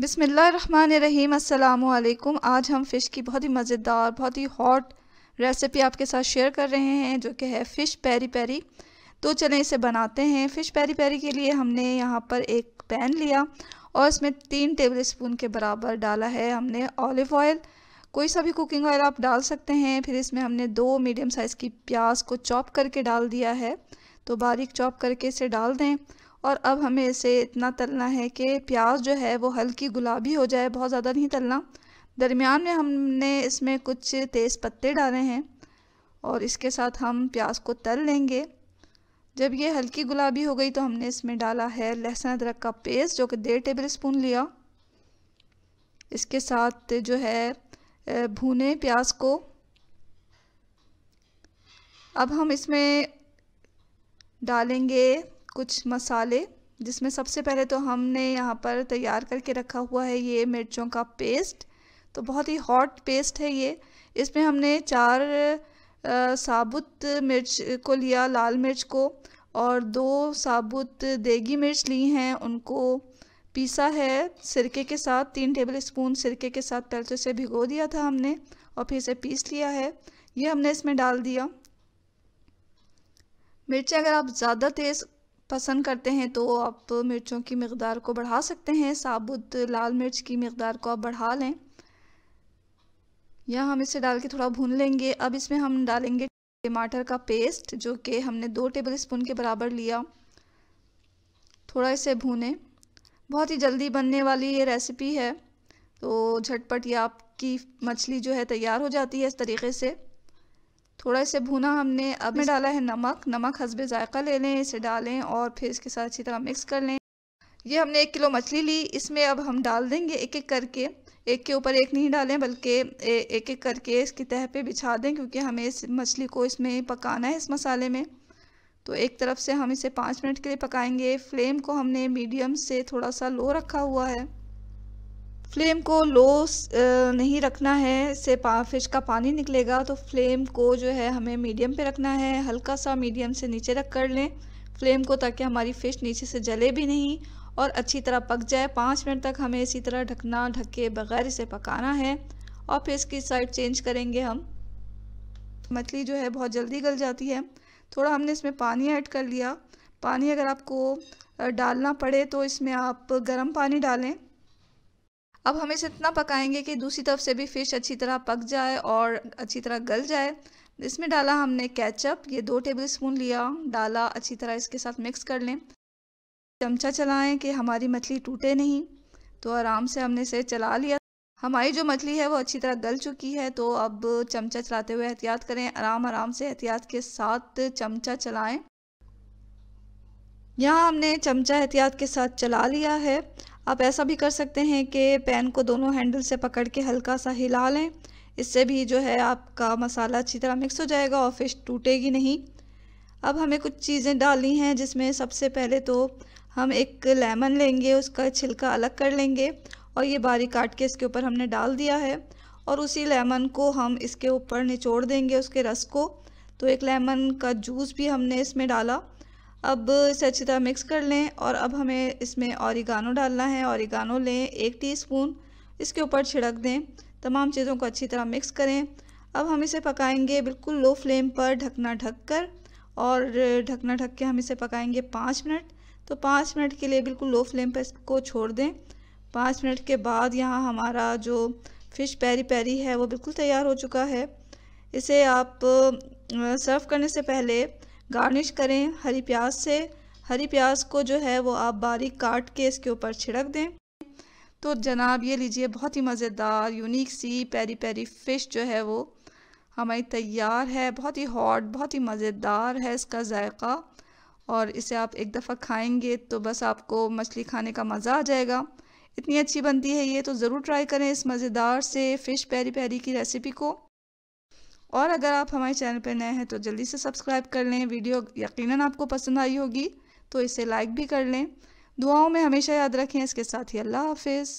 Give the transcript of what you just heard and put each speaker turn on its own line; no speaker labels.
बिसमीम अल्लाम आज हम फ़िश की बहुत ही मज़ेदार बहुत ही हॉट रेसिपी आपके साथ शेयर कर रहे हैं जो कि है फ़िश पेरी पेरी तो चलें इसे बनाते हैं फ़िश पेरी पेरी के लिए हमने यहाँ पर एक पैन लिया और इसमें तीन टेबल स्पून के बराबर डाला है हमने ऑलिव ऑयल कोई सा भी कुकिंग ऑयल आप डाल सकते हैं फिर इसमें हमने दो मीडियम साइज़ की प्याज को चॉप करके डाल दिया है तो बारीक चॉप करके इसे डाल दें और अब हमें इसे इतना तलना है कि प्याज जो है वो हल्की गुलाबी हो जाए बहुत ज़्यादा नहीं तलना दरमियान में हमने इसमें कुछ तेज़ पत्ते डाले हैं और इसके साथ हम प्याज को तल लेंगे जब ये हल्की गुलाबी हो गई तो हमने इसमें डाला है लहसुन अदरक का पेस्ट जो कि डेढ़ टेबल स्पून लिया इसके साथ जो है भुने प्याज को अब हम इसमें डालेंगे कुछ मसाले जिसमें सबसे पहले तो हमने यहाँ पर तैयार करके रखा हुआ है ये मिर्चों का पेस्ट तो बहुत ही हॉट पेस्ट है ये इसमें हमने चार आ, साबुत मिर्च को लिया लाल मिर्च को और दो साबुत देगी मिर्च ली हैं उनको पीसा है सिरके के साथ तीन टेबल स्पून सिरके के साथ पहले तो इसे भिगो दिया था हमने और फिर इसे पीस लिया है ये हमने इसमें डाल दिया मिर्चें अगर आप ज़्यादा तेज़ पसंद करते हैं तो आप मिर्चों की मकदार को बढ़ा सकते हैं साबुत लाल मिर्च की मकदार को आप बढ़ा लें या हम इसे डाल के थोड़ा भून लेंगे अब इसमें हम डालेंगे टमाटर का पेस्ट जो कि हमने दो टेबल स्पून के बराबर लिया थोड़ा इसे भूने बहुत ही जल्दी बनने वाली ये रेसिपी है तो झटपट ये आपकी मछली जो है तैयार हो जाती है इस तरीके से थोड़ा इसे भुना हमने अब में डाला है नमक नमक हसब ज़ायक़ा ले लें इसे डालें और फिर इसके साथ अच्छी तरह मिक्स कर लें ये हमने एक किलो मछली ली इसमें अब हम डाल देंगे एक एक करके एक के ऊपर एक नहीं डालें बल्कि एक एक करके इसकी तह पे बिछा दें क्योंकि हमें इस मछली को इसमें पकाना है इस मसाले में तो एक तरफ से हम इसे पाँच मिनट के लिए पकाएंगे फ्लेम को हमने मीडियम से थोड़ा सा लो रखा हुआ है फ्लेम को लो नहीं रखना है इससे फिश का पानी निकलेगा तो फ्लेम को जो है हमें मीडियम पे रखना है हल्का सा मीडियम से नीचे रख कर लें फ्लेम को ताकि हमारी फ़िश नीचे से जले भी नहीं और अच्छी तरह पक जाए पाँच मिनट तक हमें इसी तरह ढकना ढक के बगैर इसे पकाना है और फिर इसकी साइड चेंज करेंगे हम मछली जो है बहुत जल्दी गल जाती है थोड़ा हमने इसमें पानी ऐड कर लिया पानी अगर आपको डालना पड़े तो इसमें आप गर्म पानी डालें अब हम इसे इतना पकाएंगे कि दूसरी तरफ से भी फ़िश अच्छी तरह पक जाए और अच्छी तरह गल जाए इसमें डाला हमने केचप ये दो टेबल स्पून लिया डाला अच्छी तरह इसके साथ मिक्स कर लें चमचा चलाएं कि हमारी मछली टूटे नहीं तो आराम से हमने इसे चला लिया हमारी जो मछली है वो अच्छी तरह गल चुकी है तो अब चमचा चलाते हुए एहतियात करें आराम आराम से एहतियात के साथ चमचा चलाएं यहाँ हमने चमचा एहतियात के साथ चला लिया है आप ऐसा भी कर सकते हैं कि पैन को दोनों हैंडल से पकड़ के हल्का सा हिला लें इससे भी जो है आपका मसाला अच्छी तरह मिक्स हो जाएगा और फिश टूटेगी नहीं अब हमें कुछ चीज़ें डालनी हैं जिसमें सबसे पहले तो हम एक लेमन लेंगे उसका छिलका अलग कर लेंगे और ये बारीक काट के इसके ऊपर हमने डाल दिया है और उसी लेमन को हम इसके ऊपर निचोड़ देंगे उसके रस को तो एक लेमन का जूस भी हमने इसमें डाला अब तरह मिक्स कर लें और अब हमें इसमें औरिगानो डालना है औरिगानो लें एक टीस्पून इसके ऊपर छिड़क दें तमाम चीज़ों को अच्छी तरह मिक्स करें अब हम इसे पकाएंगे बिल्कुल लो फ्लेम पर ढकना ढक कर और ढकना ढक के हम इसे पकाएंगे पाँच मिनट तो पाँच मिनट के लिए बिल्कुल लो फ्लेम पर इसको छोड़ दें पाँच मिनट के बाद यहाँ हमारा जो फ़िश पैरी पैरी है वो बिल्कुल तैयार हो चुका है इसे आप सर्व करने से पहले गार्निश करें हरी प्याज से हरी प्याज को जो है वो आप बारीक काट के इसके ऊपर छिड़क दें तो जनाब ये लीजिए बहुत ही मज़ेदार unique sea peri peri fish जो है वो हमारी तैयार है बहुत ही हॉट बहुत ही मज़ेदार है इसका जायका और इसे आप एक दफ़ा खाएंगे तो बस आपको मछली खाने का मज़ा आ जाएगा इतनी अच्छी बनती है ये तो ज़रूर ट्राई करें इस मज़ेदार से फ़िश पेरी पेरी की रेसिपी को और अगर आप हमारे चैनल पर नए हैं तो जल्दी से सब्सक्राइब कर लें वीडियो यकीनन आपको पसंद आई होगी तो इसे लाइक भी कर लें दुआओं में हमेशा याद रखें इसके साथ ही अल्लाह हाफिज़